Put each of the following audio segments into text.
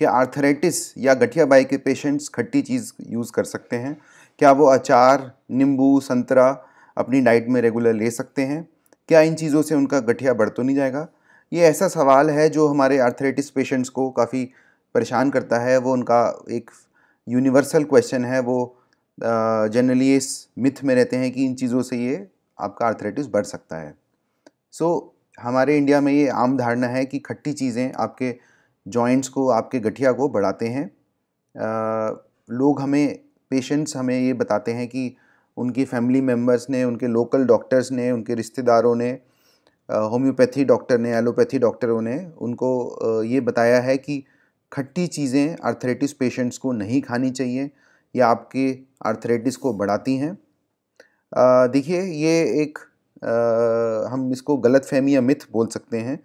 क्या आर्थराइटिस या गठिया बाई के पेशेंट्स खट्टी चीज़ यूज़ कर सकते हैं क्या वो अचार नींबू संतरा अपनी डाइट में रेगुलर ले सकते हैं क्या इन चीज़ों से उनका गठिया बढ़ तो नहीं जाएगा ये ऐसा सवाल है जो हमारे आर्थराइटिस पेशेंट्स को काफ़ी परेशान करता है वो उनका एक यूनिवर्सल क्वेश्चन है वो जनरली इस मिथ में रहते हैं कि इन चीज़ों से ये आपका आर्थराइटिस बढ़ सकता है सो so, हमारे इंडिया में ये आम धारणा है कि खट्टी चीज़ें आपके जॉइंट्स को आपके गठिया को बढ़ाते हैं आ, लोग हमें पेशेंट्स हमें ये बताते हैं कि उनकी फैमिली मेम्बर्स ने उनके लोकल डॉक्टर्स ने उनके रिश्तेदारों ने होम्योपैथी डॉक्टर ने एलोपैथी डॉक्टरों ने उनको ये बताया है कि खट्टी चीज़ें आर्थराइटिस पेशेंट्स को नहीं खानी चाहिए या आपके आर्थराइटिस को बढ़ाती हैं देखिए ये एक आ, हम इसको गलत फहमी या मिथ बोल सकते हैं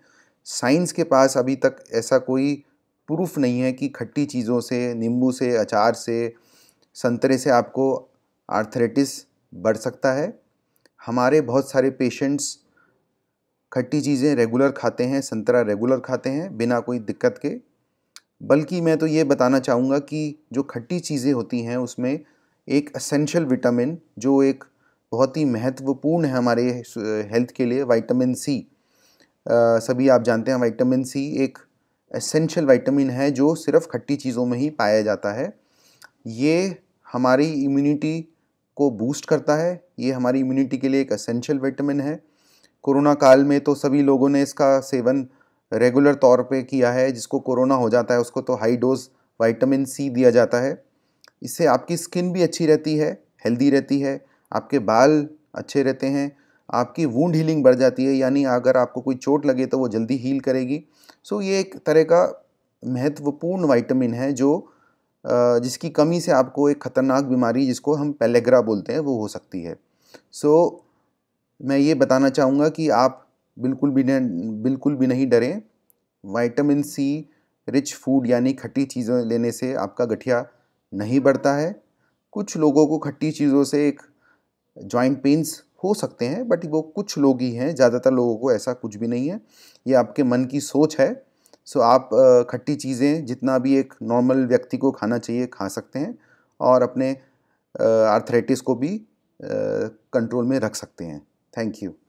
साइंस के पास अभी तक ऐसा कोई प्रूफ नहीं है कि खट्टी चीज़ों से नींबू से अचार से संतरे से आपको आर्थराइटिस बढ़ सकता है हमारे बहुत सारे पेशेंट्स खट्टी चीज़ें रेगुलर खाते हैं संतरा रेगुलर खाते हैं बिना कोई दिक्कत के बल्कि मैं तो ये बताना चाहूँगा कि जो खट्टी चीज़ें होती हैं उसमें एक असेंशियल विटामिन जो एक बहुत ही महत्वपूर्ण है हमारे हेल्थ के लिए विटामिन सी सभी आप जानते हैं वाइटामिन सी एक एसेंशियल वाइटामिन है जो सिर्फ खट्टी चीज़ों में ही पाया जाता है ये हमारी इम्यूनिटी को बूस्ट करता है ये हमारी इम्यूनिटी के लिए एक असेंशियल विटामिन है कोरोना काल में तो सभी लोगों ने इसका सेवन रेगुलर तौर पे किया है जिसको कोरोना हो जाता है उसको तो हाई डोज विटामिन सी दिया जाता है इससे आपकी स्किन भी अच्छी रहती है हेल्दी रहती है आपके बाल अच्छे रहते हैं आपकी वूंड हीलिंग बढ़ जाती है यानी अगर आपको कोई चोट लगे तो वो जल्दी हील करेगी सो ये एक तरह का महत्वपूर्ण वाइटमिन है जो जिसकी कमी से आपको एक ख़तरनाक बीमारी जिसको हम पेलेग्रा बोलते हैं वो हो सकती है सो so, मैं ये बताना चाहूँगा कि आप बिल्कुल भी बिल्कुल भी नहीं डरें वाइटामिन सी रिच फूड यानी खट्टी चीज़ें लेने से आपका गठिया नहीं बढ़ता है कुछ लोगों को खट्टी चीज़ों से एक जॉइंट पेंस हो सकते हैं बट वो कुछ लोग ही हैं ज़्यादातर लोगों को ऐसा कुछ भी नहीं है ये आपके मन की सोच है सो आप खट्टी चीज़ें जितना भी एक नॉर्मल व्यक्ति को खाना चाहिए खा सकते हैं और अपने आर्थराइटिस को भी कंट्रोल में रख सकते हैं थैंक यू